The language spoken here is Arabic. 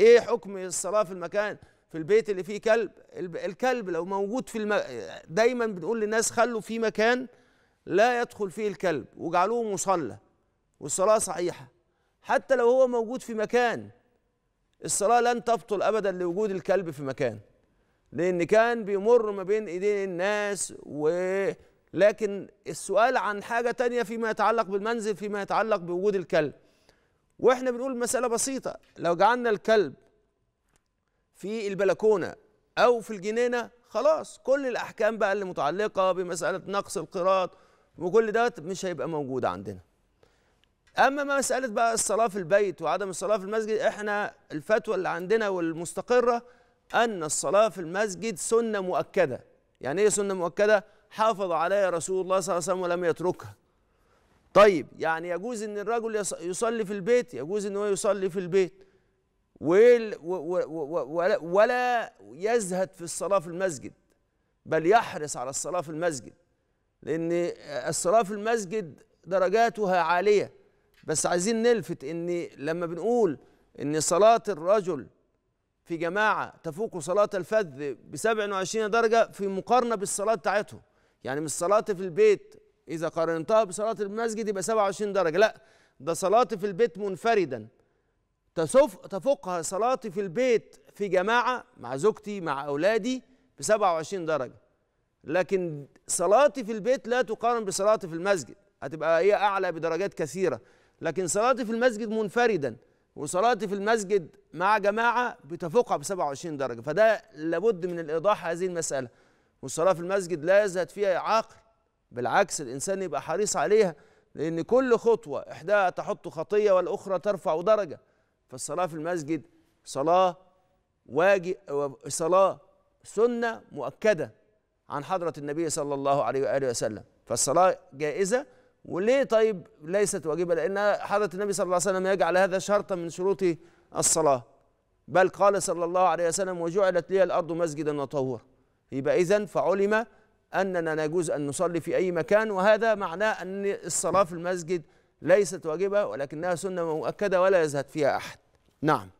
ايه حكم الصلاه في المكان في البيت اللي فيه كلب الكلب لو موجود في الم... دايما بنقول للناس خلوا في مكان لا يدخل فيه الكلب وجعلوه مصلى والصلاه صحيحه حتى لو هو موجود في مكان الصلاه لن تبطل ابدا لوجود الكلب في مكان لان كان بيمر ما بين ايدين الناس و لكن السؤال عن حاجه تانية فيما يتعلق بالمنزل فيما يتعلق بوجود الكلب واحنا بنقول مسألة بسيطة لو جعلنا الكلب في البلكونة أو في الجنينة خلاص كل الأحكام بقى اللي متعلقة بمسألة نقص القراط وكل ده مش هيبقى موجود عندنا أما مسألة بقى الصلاة في البيت وعدم الصلاة في المسجد إحنا الفتوى اللي عندنا والمستقرة أن الصلاة في المسجد سنة مؤكدة يعني إيه سنة مؤكدة؟ حافظ عليها رسول الله صلى الله عليه وسلم ولم يتركها طيب يعني يجوز ان الرجل يصلي في البيت يجوز ان هو يصلي في البيت ولا يزهد في الصلاه في المسجد بل يحرص على الصلاه في المسجد لان الصلاه في المسجد درجاتها عاليه بس عايزين نلفت ان لما بنقول ان صلاه الرجل في جماعه تفوق صلاه الفذ ب 27 درجه في مقارنه بالصلاه بتاعته يعني مش الصلاه في البيت إذا قارنتها بصلاة المسجد يبقى 27 درجة لا ده صلاتي في البيت منفردا تفوقها صلاتي في البيت في جماعة مع زوجتي مع أولادي ب 27 درجة لكن صلاتي في البيت لا تقارن بصلاتي في المسجد هتبقى هي أعلى بدرجات كثيرة لكن صلاتي في المسجد منفردا وصلاتي في المسجد مع جماعة بتفوقها ب 27 درجة فده لابد من الإيضاح هذه المسألة والصلاة في المسجد لا يزهد فيها عاقل بالعكس الإنسان يبقى حريص عليها لأن كل خطوة إحداها تحط خطية والأخرى ترفع درجة فالصلاة في المسجد صلاة واجب صلاة سنة مؤكدة عن حضرة النبي صلى الله عليه وآله وسلم فالصلاة جائزة وليه طيب ليست واجبة لأن حضرة النبي صلى الله عليه وسلم يجعل هذا شرطا من شروط الصلاة بل قال صلى الله عليه وسلم وجعلت لي الأرض مسجدا وطهورا يبقى إذن فعلم أننا نجوز يجوز أن نصلي في أي مكان وهذا معناه أن الصلاة في المسجد ليست واجبة ولكنها سنة مؤكدة ولا يزهد فيها أحد نعم